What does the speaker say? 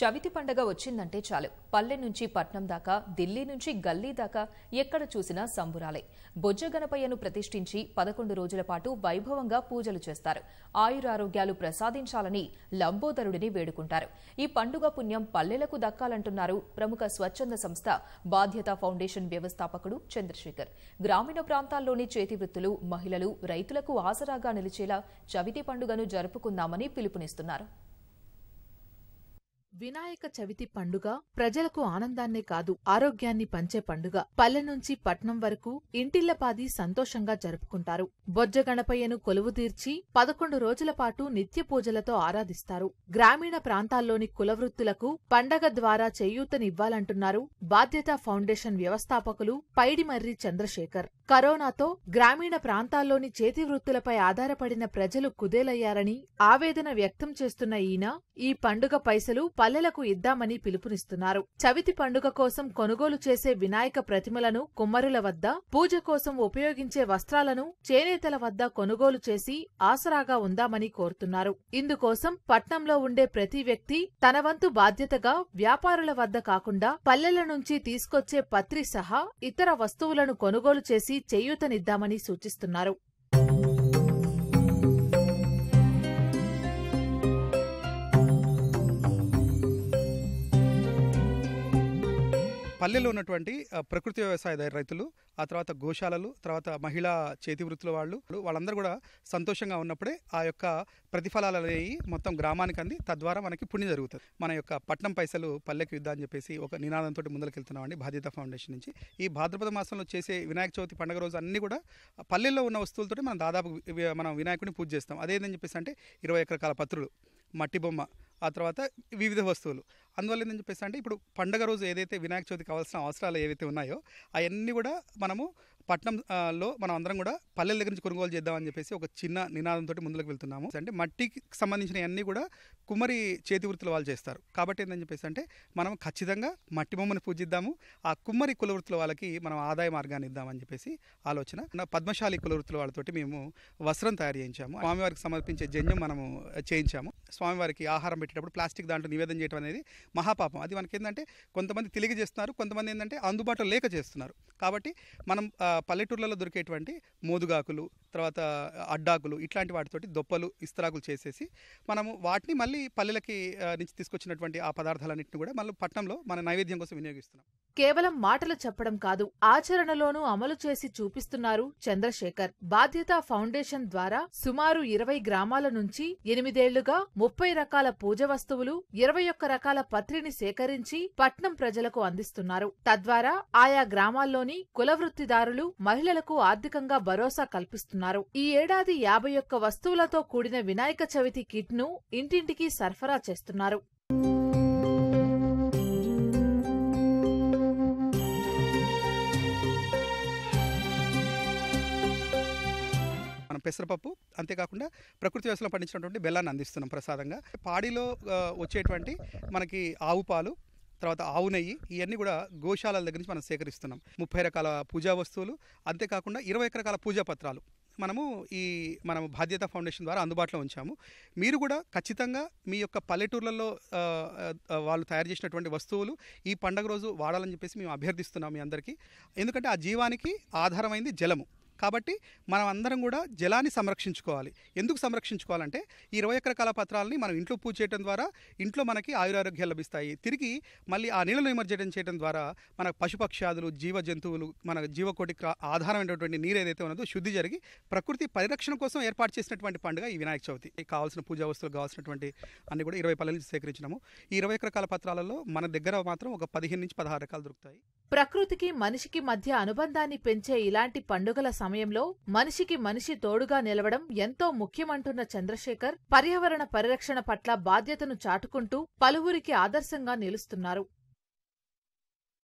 చవితి పండగ వచ్చిందంటే చాలు పల్లె నుంచి పట్నం దాకా ఢిల్లీ నుంచి గల్లీ దాకా ఎక్కడ చూసినా సంబురాలే బొజ్జ గణపయ్యను ప్రతిష్ఠించి పదకొండు రోజుల పాటు వైభవంగా పూజలు చేస్తారు ఆయురారోగ్యాలు ప్రసాదించాలని లంబోదరుడిని వేడుకుంటారు ఈ పండుగ పుణ్యం పల్లెలకు దక్కాలంటున్నారు ప్రముఖ స్వచ్ఛంద సంస్థ బాధ్యత ఫౌండేషన్ వ్యవస్థాపకుడు చంద్రశేఖర్ గ్రామీణ ప్రాంతాల్లోని చేతివృత్తులు మహిళలు రైతులకు ఆసరాగా నిలిచేలా చవితి పండుగను జరుపుకుందామని పిలుపునిస్తున్నారు వినాయక చవితి పండుగ ప్రజలకు ఆనందాన్నే కాదు ఆరోగ్యాన్ని పంచే పండుగ పల్లె నుంచి పట్నం వరకు ఇంటిల్లపాది సంతోషంగా జరుపుకుంటారు బొజ్జ గణపయ్యను కొలువు తీర్చి పదకొండు రోజుల పాటు నిత్య పూజలతో ఆరాధిస్తారు గ్రామీణ ప్రాంతాల్లోని కులవృత్తులకు పండగ ద్వారా చేయూతనివ్వాలంటున్నారు బాధ్యత ఫౌండేషన్ వ్యవస్థాపకులు పైడిమర్రి చంద్రశేఖర్ కరోనాతో గ్రామీణ ప్రాంతాల్లోని చేతి వృత్తులపై ఆధారపడిన ప్రజలు కుదేలయ్యారని ఆవేదన వ్యక్తం చేస్తున్న ఈయన ఈ పండుగ పైసలు పల్లెలకు ఇద్దామని పిలుపునిస్తున్నారు చవితి పండుగ కోసం కొనుగోలు చేసే వినాయక ప్రతిమలను కుమ్మరుల వద్ద పూజ కోసం ఉపయోగించే వస్త్రాలను చేనేతల వద్ద కొనుగోలు చేసి ఆసరాగా ఉందామని కోరుతున్నారు ఇందుకోసం పట్నంలో ఉండే ప్రతి వ్యక్తి తన వంతు బాధ్యతగా వ్యాపారుల వద్ద కాకుండా పల్లెల నుంచి తీసుకొచ్చే పత్రి సహా ఇతర వస్తువులను కొనుగోలు చేసి చేయూతనిద్దామని సూచిస్తున్నారు పల్లెలు ఉన్నటువంటి ప్రకృతి వ్యవసాయ రైతులు ఆ తర్వాత గోశాలలు తర్వాత మహిళా చేతి వృత్తుల వాళ్ళు వాళ్ళందరూ కూడా సంతోషంగా ఉన్నప్పుడే ఆ యొక్క ప్రతిఫలాలు అనేవి మొత్తం గ్రామానికి అంది తద్వారా మనకి పుణ్యం జరుగుతుంది మన యొక్క పట్నం పైసలు పల్లెకి యుద్ధ అని చెప్పేసి ఒక నినాదంతో ముందుకెళ్తున్నామండి బాధ్యత ఫౌండేషన్ నుంచి ఈ భాద్రపద మాసంలో చేసే వినాయక చవితి పండుగ రోజు అన్నీ కూడా పల్లెల్లో ఉన్న వస్తువులతోటి మనం దాదాపు మనం వినాయకుడిని పూజ చేస్తాం అదేంటని చెప్పేసి అంటే ఇరవై ఎకరకాల పత్రులు మట్టి బొమ్మ ఆ తర్వాత వివిధ వస్తువులు అందువల్ల ఏం చెప్పేసి అంటే ఇప్పుడు పండగ రోజు ఏదైతే వినాయక చవితి కావాల్సిన అవసరాలు ఏవైతే ఉన్నాయో అవన్నీ కూడా మనము పట్టణంలో మనం అందరం కూడా పల్లెల దగ్గర నుంచి కొనుగోలు చేద్దామని చెప్పేసి ఒక చిన్న నినాదంతో ముందుకు వెళ్తున్నాము అంటే మట్టికి సంబంధించిన అన్నీ కూడా కుమ్మరి చేతి వృత్తులు వాళ్ళు చేస్తారు కాబట్టి ఏంటని చెప్పేసి అంటే మనం ఖచ్చితంగా మట్టి బొమ్మను పూజిద్దాము ఆ కుమ్మరి కుల వృత్తుల వాళ్ళకి మనం ఆదాయ మార్గాన్ని ఇద్దామని చెప్పేసి ఆలోచన పద్మశాలి కుల వృత్తుల వాళ్ళతోటి మేము వస్త్రం తయారు చేయించాము స్వామివారికి సమర్పించే జన్యం మనము చేయించాము స్వామివారికి ఆహారం పెట్టేటప్పుడు ప్లాస్టిక్ దాంట్లో నివేదన చేయడం అనేది మహాపాపం అది మనకి ఏంటంటే కొంతమంది తెలియజేస్తున్నారు కొంతమంది ఏంటంటే అందుబాటులో లేక చేస్తున్నారు కాబట్టి మనం పల్లెటూర్లలో దొరికేటువంటి మోదుగాకులు తర్వాత అడ్డాకులు ఇట్లాంటి వాటితోటి దొప్పలు ఇస్తరాకులు చేసేసి మనము వాటిని మళ్ళీ పల్లెలకి నుంచి తీసుకొచ్చినటువంటి ఆ పదార్థాలన్నింటిని కూడా మళ్ళీ పట్టణంలో మన నైవేద్యం కోసం వినియోగిస్తున్నాం కేవలం మాటలు చెప్పడం కాదు ఆచరణలోనూ అమలు చేసి చూపిస్తున్నారు చంద్రశేఖర్ బాధ్యత ఫౌండేషన్ ద్వారా సుమారు ఇరవై గ్రామాల నుంచి ఎనిమిదేళ్లుగా ముప్పై రకాల పూజ వస్తువులు ఇరవై ఒక్క రకాల పత్రిని సేకరించి పట్నం ప్రజలకు అందిస్తున్నారు తద్వారా ఆయా గ్రామాల్లోని కులవృత్తిదారులు మహిళలకు ఆర్థికంగా భరోసా కల్పిస్తున్నారు ఈ ఏడాది యాభై ఒక్క వస్తువులతో కూడిన వినాయక చవితి కిట్ను ఇంటింటికి సరఫరా చేస్తున్నారు పెసరపప్పు అంతేకాకుండా ప్రకృతి వ్యవసాయం పండించినటువంటి బెల్లాన్ని అందిస్తున్నాం ప్రసాదంగా పాడిలో వచ్చేటువంటి మనకి ఆవు పాలు తర్వాత ఆవు నెయ్యి ఇవన్నీ కూడా గోశాలల దగ్గర నుంచి మనం సేకరిస్తున్నాం ముప్పై రకాల పూజా వస్తువులు అంతేకాకుండా ఇరవై రకాల పూజా పత్రాలు మనము ఈ మనం బాధ్యత ఫౌండేషన్ ద్వారా అందుబాటులో ఉంచాము మీరు కూడా ఖచ్చితంగా మీ యొక్క పల్లెటూర్లలో వాళ్ళు తయారు చేసినటువంటి వస్తువులు ఈ పండగ రోజు వాడాలని చెప్పేసి మేము అభ్యర్థిస్తున్నాం మీ అందరికీ ఎందుకంటే ఆ జీవానికి ఆధారమైంది జలము కాబట్టి మనం అందరం కూడా జలాన్ని సంరక్షించుకోవాలి ఎందుకు సంరక్షించుకోవాలంటే ఈ ఇరవై ఎకర కాల పత్రాలని మనం ఇంట్లో పూజ చేయడం ద్వారా ఇంట్లో మనకి ఆయురారోగ్యాలు లభిస్తాయి తిరిగి మళ్ళీ ఆ నీళ్ళను నిమజ్జనం చేయడం ద్వారా మన పశుపక్ష్యాదులు జీవ జంతువులు మన జీవకోటికి ఆధారమైనటువంటి నీరు ఏదైతే ఉన్నదో శుద్ధి జరిగి ప్రకృతి పరిరక్షణ కోసం ఏర్పాటు చేసినటువంటి పండుగ ఈ వినాయక చవితి కావాల్సిన పూజా వస్తువులు కావాల్సినటువంటి అన్ని కూడా ఇరవై పల్లెలు సేకరించినాము ఈ ఇరవై ఎకర కాల పత్రాలలో మన దగ్గర మాత్రం ఒక పదిహేను నుంచి పదహారు రకాలు దొరుకుతాయి ప్రకృతికి మనిషికి మధ్య అనుబంధాన్ని పెంచే ఇలాంటి పండుగల సమయంలో మనిషికి మనిషి తోడుగా నిలవడం ఎంతో ముఖ్యమంటున్న చంద్రశేఖర్ పర్యావరణ పరిరక్షణ పట్ల బాధ్యతను చాటుకుంటూ పలువురికి ఆదర్శంగా నిలుస్తున్నారు